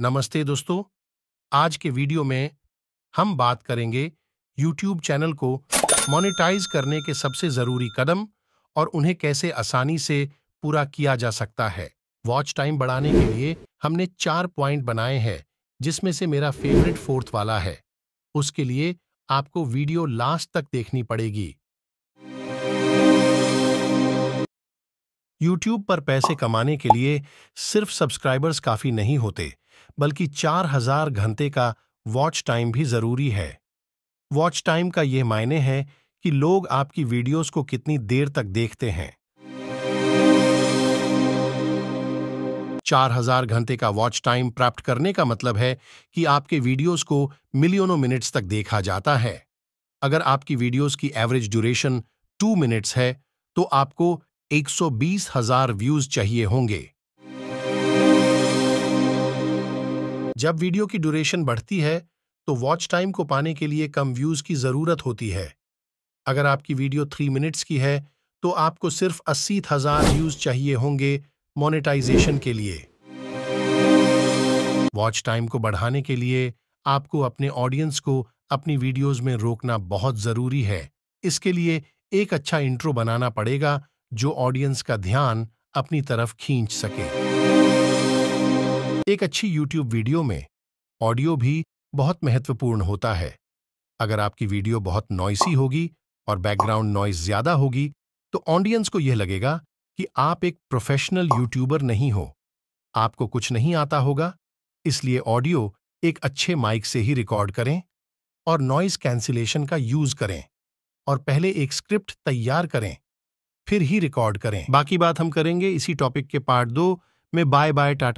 नमस्ते दोस्तों आज के वीडियो में हम बात करेंगे YouTube चैनल को मोनेटाइज करने के सबसे जरूरी कदम और उन्हें कैसे आसानी से पूरा किया जा सकता है वॉच टाइम बढ़ाने के लिए हमने चार पॉइंट बनाए हैं जिसमें से मेरा फेवरेट फोर्थ वाला है उसके लिए आपको वीडियो लास्ट तक देखनी पड़ेगी YouTube पर पैसे कमाने के लिए सिर्फ सब्सक्राइबर्स काफी नहीं होते बल्कि चार हजार घंटे का वॉच टाइम भी जरूरी है वॉच टाइम का यह मायने है कि लोग आपकी वीडियोस को कितनी देर तक देखते हैं चार हजार घंटे का वॉच टाइम प्राप्त करने का मतलब है कि आपके वीडियोस को मिलियनों मिनट्स तक देखा जाता है अगर आपकी वीडियोस की एवरेज ड्यूरेशन टू मिनट्स है तो आपको एक सौ बीस हजार व्यूज चाहिए होंगे जब वीडियो की ड्यूरेशन बढ़ती है तो वॉच टाइम को पाने के लिए कम व्यूज़ की ज़रूरत होती है अगर आपकी वीडियो थ्री मिनट्स की है तो आपको सिर्फ अस्सी हज़ार व्यूज़ चाहिए होंगे मोनेटाइजेशन के लिए वॉच टाइम को बढ़ाने के लिए आपको अपने ऑडियंस को अपनी वीडियोस में रोकना बहुत ज़रूरी है इसके लिए एक अच्छा इंट्रो बनाना पड़ेगा जो ऑडियंस का ध्यान अपनी तरफ खींच सके एक अच्छी YouTube वीडियो में ऑडियो भी बहुत महत्वपूर्ण होता है अगर आपकी वीडियो बहुत नॉइसी होगी और बैकग्राउंड नॉइस ज्यादा होगी तो ऑडियंस को यह लगेगा कि आप एक प्रोफेशनल यूट्यूबर नहीं हो आपको कुछ नहीं आता होगा इसलिए ऑडियो एक अच्छे माइक से ही रिकॉर्ड करें और नॉइज कैंसिलेशन का यूज करें और पहले एक स्क्रिप्ट तैयार करें फिर ही रिकॉर्ड करें बाकी बात हम करेंगे इसी टॉपिक के पार्ट दो में बाय बाय टाटा